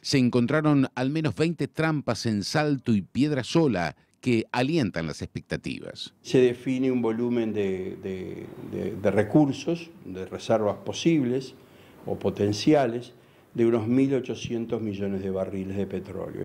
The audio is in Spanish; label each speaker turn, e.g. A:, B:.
A: se encontraron al menos 20 trampas en salto y piedra sola que alientan las expectativas.
B: Se define un volumen de recursos, de reservas posibles o potenciales, de unos 1.800 millones de barriles de petróleo.